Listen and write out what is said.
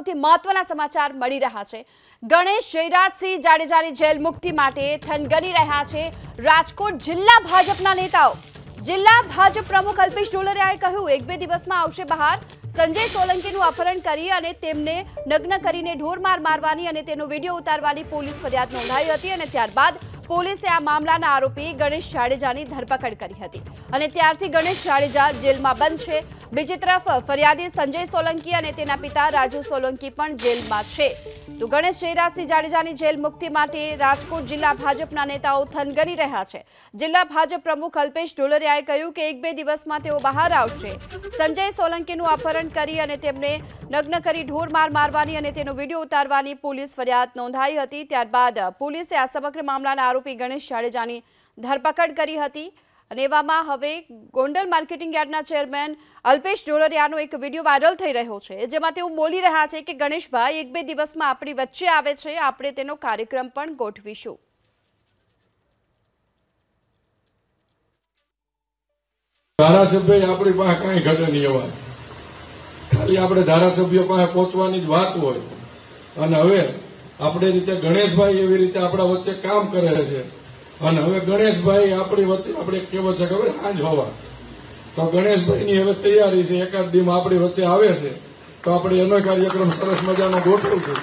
સૌથી મહત્વના સમાચાર મળી રહ્યા છે ગણેશ જયરાજસિંહ જાડેજાની જેલ મુક્તિ માટે થનગની રહ્યા છે રાજકોટ જિલ્લા ભાજપના નેતાઓ જિલ્લા ભાજપ પ્રમુખ અલ્પેશ ઢોલરિયાએ કહ્યું એક બે દિવસમાં આવશે બહાર સંજય સોલંકીનું અપહરણ કરી અને તેમને નગ્ન કરીને ઢોરમાર મારવાની અને તેનો વિડીયો ઉતારવાની પોલીસ ફરિયાદ નોંધાવી હતી અને ત્યારબાદ પોલીસે આ મામલાના આરોપી ગણેશ જાડેજાની ધરપકડ કરી હતી અને ત્યારથી ગણેશ જાડેજા જેલમાં બંધ છે બીજી તરફ ફરિયાદી સંજય સોલંકી અને તેના પિતા રાજુ સોલંકી પણ જેલમાં છે તો ગણેશ જયરાજસિંહ જાડેજાની જેલ મુક્તિ માટે રાજકોટ જિલ્લા ભાજપના નેતાઓ થનગરી રહ્યા છે જિલ્લા ભાજપ પ્રમુખ અલ્પેશ ઢોલરિયાએ કહ્યું કે એક બે દિવસમાં તેઓ બહાર આવશે સંજય સોલંકીનું અપહરણ કરી અને તેમને નગ્ન કરી ઢોર માર મારવાની અને તેનો વિડીયો ઉતારવાની પોલીસ ફરિયાદ નોંધાઈ હતી ત્યારબાદ પોલીસે આ સમગ્ર મામલાના આરોપી ગણેશ જાડેજાની ધરપકડ કરી હતી અને એવામાં હવે ગોંડલ માર્કેટિંગ યાર્ડના ચેરમેન અલ્પેશ ઢોલરિયાનો એક વિડીયો વાયરલ થઈ રહ્યો છે જેમાં તેઓ બોલી રહ્યા છે કે ગણેશભાઈ એક બે દિવસમાં આપણી વચ્ચે આવે છે આપણે તેનો કાર્યક્રમ પણ ગોઠવીશું ધારાસભ્ય આપણી પાસે કાંઈ ઘટે નહીં અવાજ ખાલી આપણે ધારાસભ્યો પાસે પહોંચવાની જ વાત હોય અને હવે આપણે રીતે ગણેશભાઈ એવી રીતે આપણા વચ્ચે કામ કરે છે અને હવે ગણેશભાઈ આપણી વચ્ચે આપણે કેવો છે ખબર સાંજ હોવા તો ગણેશભાઈની હવે તૈયારી છે એકાદ દીમાં આપણી વચ્ચે આવે છે તો આપણે એનો કાર્યક્રમ સરસ મજાનો ગોઠવું છું